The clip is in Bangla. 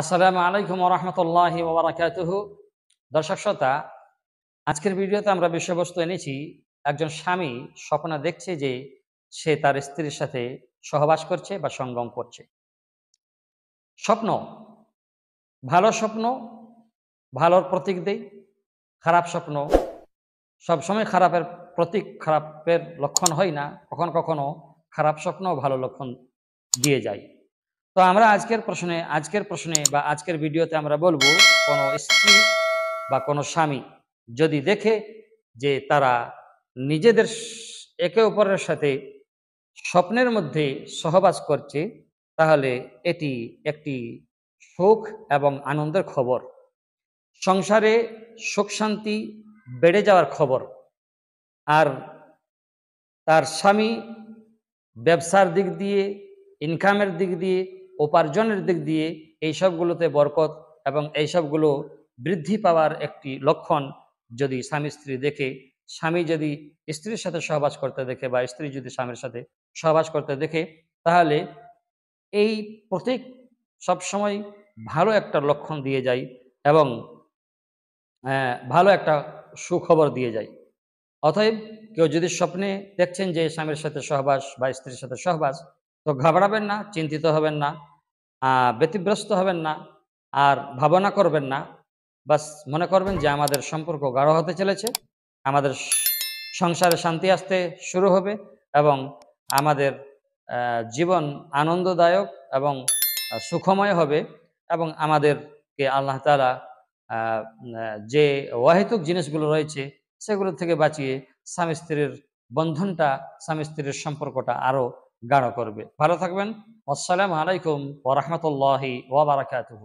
আসসালামু আলাইকুম রহমতুল্লাহি ওবরাকাতুহ দর্শক শ্রোতা আজকের ভিডিওতে আমরা বিষয়বস্তু এনেছি একজন স্বামী স্বপ্নে দেখছে যে সে তার স্ত্রীর সাথে সহবাস করছে বা সঙ্গম করছে স্বপ্ন ভালো স্বপ্ন ভালোর প্রতীক দেই খারাপ স্বপ্ন সবসময় খারাপের প্রতীক খারাপের লক্ষণ হয় না কখন কখনো খারাপ স্বপ্ন ভালো লক্ষণ দিয়ে যায় তো আমরা আজকের প্রশ্নে আজকের প্রশ্নে বা আজকের ভিডিওতে আমরা বলবো কোনো স্ত্রী বা কোনো স্বামী যদি দেখে যে তারা নিজেদের একে অপরের সাথে স্বপ্নের মধ্যে সহবাস করছে তাহলে এটি একটি সুখ এবং আনন্দের খবর সংসারে সুখ শান্তি বেড়ে যাওয়ার খবর আর তার স্বামী ব্যবসার দিক দিয়ে ইনকামের দিক দিয়ে উপার্জনের দিক দিয়ে এই সবগুলোতে বরকত এবং এই সবগুলো বৃদ্ধি পাওয়ার একটি লক্ষণ যদি স্বামী স্ত্রী দেখে স্বামী যদি স্ত্রীর সাথে সহবাস করতে দেখে বা স্ত্রী যদি স্বামীর সাথে সহবাস করতে দেখে তাহলে এই প্রতীক সবসময় ভালো একটা লক্ষণ দিয়ে যায় এবং হ্যাঁ, ভালো একটা সুখবর দিয়ে যায় অতএব কেউ যদি স্বপ্নে দেখছেন যে স্বামীর সাথে সহবাস বা স্ত্রীর সাথে সহবাস তো ঘাবড়াবেন না চিন্তিত হবেন না ব্যতিব্রস্ত হবেন না আর ভাবনা করবেন না বাস মনে করবেন যে আমাদের সম্পর্ক গাঢ় হতে চলেছে আমাদের সংসারে শান্তি আসতে শুরু হবে এবং আমাদের জীবন আনন্দদায়ক এবং সুখময় হবে এবং আমাদেরকে আল্লাহ তালা যে ওয়াহিতুক জিনিসগুলো রয়েছে সেগুলো থেকে বাঁচিয়ে স্বামী স্ত্রীর বন্ধনটা স্বামী স্ত্রীর সম্পর্কটা আরও গাঢ় করবে ভালো থাকবেন আসসালামু আলাইকুম রহমতুল্লাহি ওবরাকাতহ